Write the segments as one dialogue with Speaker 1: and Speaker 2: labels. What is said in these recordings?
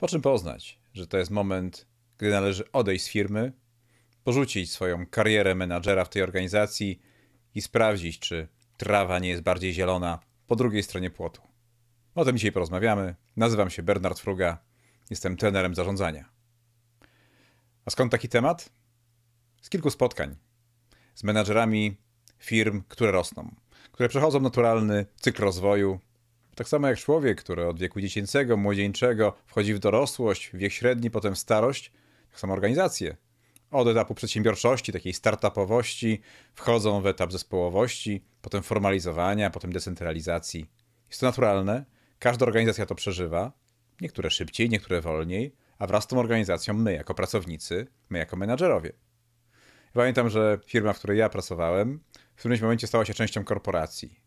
Speaker 1: Po czym poznać, że to jest moment, gdy należy odejść z firmy, porzucić swoją karierę menadżera w tej organizacji i sprawdzić, czy trawa nie jest bardziej zielona po drugiej stronie płotu. O tym dzisiaj porozmawiamy. Nazywam się Bernard Fruga, jestem trenerem zarządzania. A skąd taki temat? Z kilku spotkań z menadżerami firm, które rosną, które przechodzą naturalny cykl rozwoju, tak samo jak człowiek, który od wieku dziecięcego, młodzieńczego wchodzi w dorosłość, wiek średni, potem starość, tak samo organizacje. Od etapu przedsiębiorczości, takiej startupowości, wchodzą w etap zespołowości, potem formalizowania, potem decentralizacji. Jest to naturalne, każda organizacja to przeżywa, niektóre szybciej, niektóre wolniej, a wraz z tą organizacją my jako pracownicy, my jako menadżerowie. Pamiętam, że firma, w której ja pracowałem, w którymś momencie stała się częścią korporacji.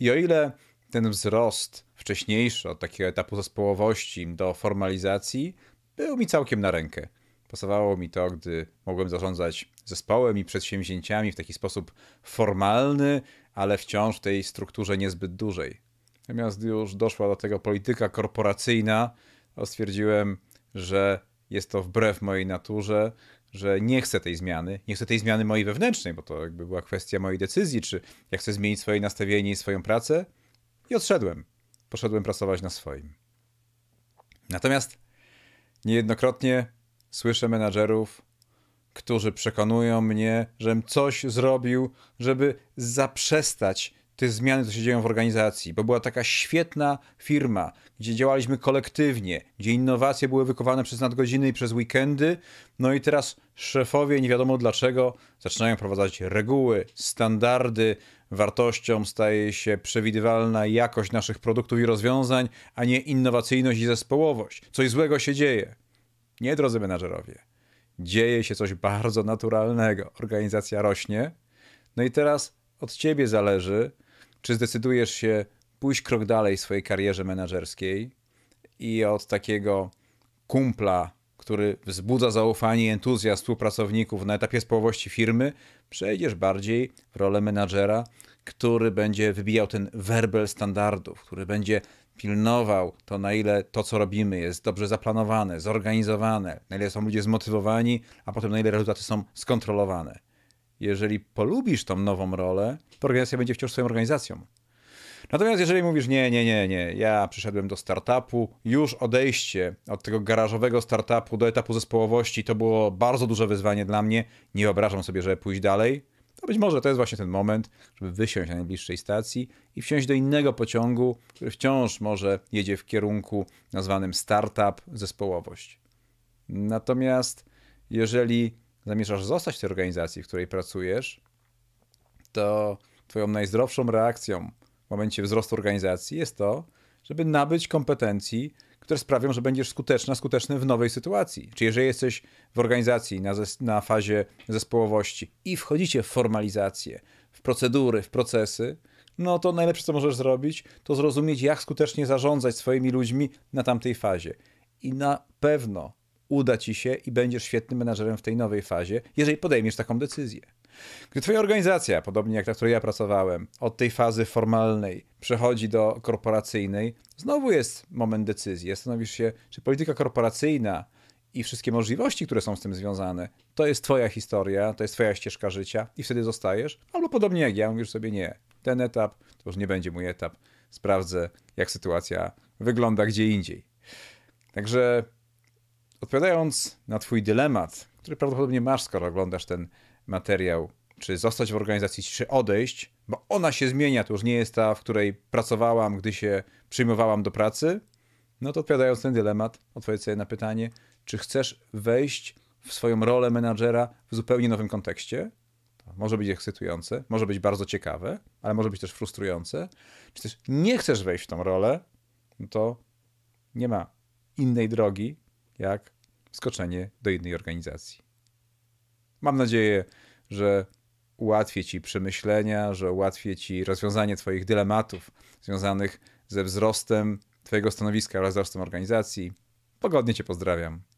Speaker 1: I o ile ten wzrost wcześniejszy od takiego etapu zespołowości do formalizacji był mi całkiem na rękę. Pasowało mi to, gdy mogłem zarządzać zespołem i przedsięwzięciami w taki sposób formalny, ale wciąż w tej strukturze niezbyt dużej. Natomiast gdy już doszła do tego polityka korporacyjna, to stwierdziłem, że jest to wbrew mojej naturze, że nie chcę tej zmiany, nie chcę tej zmiany mojej wewnętrznej, bo to jakby była kwestia mojej decyzji, czy ja chcę zmienić swoje nastawienie i swoją pracę, i odszedłem. Poszedłem pracować na swoim. Natomiast niejednokrotnie słyszę menadżerów, którzy przekonują mnie, żebym coś zrobił, żeby zaprzestać te zmiany, co się dzieją w organizacji, bo była taka świetna firma, gdzie działaliśmy kolektywnie, gdzie innowacje były wykowane przez nadgodziny i przez weekendy. No i teraz szefowie, nie wiadomo dlaczego, zaczynają wprowadzać reguły, standardy, Wartością staje się przewidywalna jakość naszych produktów i rozwiązań, a nie innowacyjność i zespołowość. Coś złego się dzieje. Nie, drodzy menadżerowie. Dzieje się coś bardzo naturalnego. Organizacja rośnie. No i teraz od ciebie zależy, czy zdecydujesz się pójść krok dalej w swojej karierze menedżerskiej i od takiego kumpla który wzbudza zaufanie i entuzjazm współpracowników na etapie spowości firmy, przejdziesz bardziej w rolę menadżera, który będzie wybijał ten werbel standardów, który będzie pilnował to, na ile to, co robimy, jest dobrze zaplanowane, zorganizowane, na ile są ludzie zmotywowani, a potem na ile rezultaty są skontrolowane. Jeżeli polubisz tą nową rolę, to organizacja będzie wciąż swoją organizacją. Natomiast jeżeli mówisz, nie, nie, nie, nie, ja przyszedłem do startupu, już odejście od tego garażowego startupu do etapu zespołowości to było bardzo duże wyzwanie dla mnie, nie wyobrażam sobie, że pójść dalej, to być może to jest właśnie ten moment, żeby wysiąść na najbliższej stacji i wsiąść do innego pociągu, który wciąż może jedzie w kierunku nazwanym startup, zespołowość. Natomiast jeżeli zamierzasz zostać w tej organizacji, w której pracujesz, to twoją najzdrowszą reakcją w momencie wzrostu organizacji jest to, żeby nabyć kompetencji, które sprawią, że będziesz skuteczna, skuteczny w nowej sytuacji. Czyli jeżeli jesteś w organizacji na, zes na fazie zespołowości i wchodzicie w formalizację, w procedury, w procesy, no to najlepsze, co możesz zrobić, to zrozumieć, jak skutecznie zarządzać swoimi ludźmi na tamtej fazie. I na pewno uda ci się i będziesz świetnym menadżerem w tej nowej fazie, jeżeli podejmiesz taką decyzję. Gdy twoja organizacja, podobnie jak ta, w której ja pracowałem, od tej fazy formalnej przechodzi do korporacyjnej, znowu jest moment decyzji. Zastanowisz się, czy polityka korporacyjna i wszystkie możliwości, które są z tym związane, to jest twoja historia, to jest twoja ścieżka życia i wtedy zostajesz, albo podobnie jak ja, mówisz sobie nie, ten etap to już nie będzie mój etap, sprawdzę jak sytuacja wygląda gdzie indziej. Także Odpowiadając na Twój dylemat, który prawdopodobnie masz, skoro oglądasz ten materiał, czy zostać w organizacji, czy odejść, bo ona się zmienia, to już nie jest ta, w której pracowałam, gdy się przyjmowałam do pracy, no to odpowiadając na ten dylemat, odpowiedz sobie na pytanie, czy chcesz wejść w swoją rolę menadżera w zupełnie nowym kontekście? To może być ekscytujące, może być bardzo ciekawe, ale może być też frustrujące. Czy też nie chcesz wejść w tą rolę, no to nie ma innej drogi, jak skoczenie do innej organizacji. Mam nadzieję, że ułatwię Ci przemyślenia, że ułatwię Ci rozwiązanie Twoich dylematów związanych ze wzrostem Twojego stanowiska oraz wzrostem organizacji. Pogodnie Cię pozdrawiam.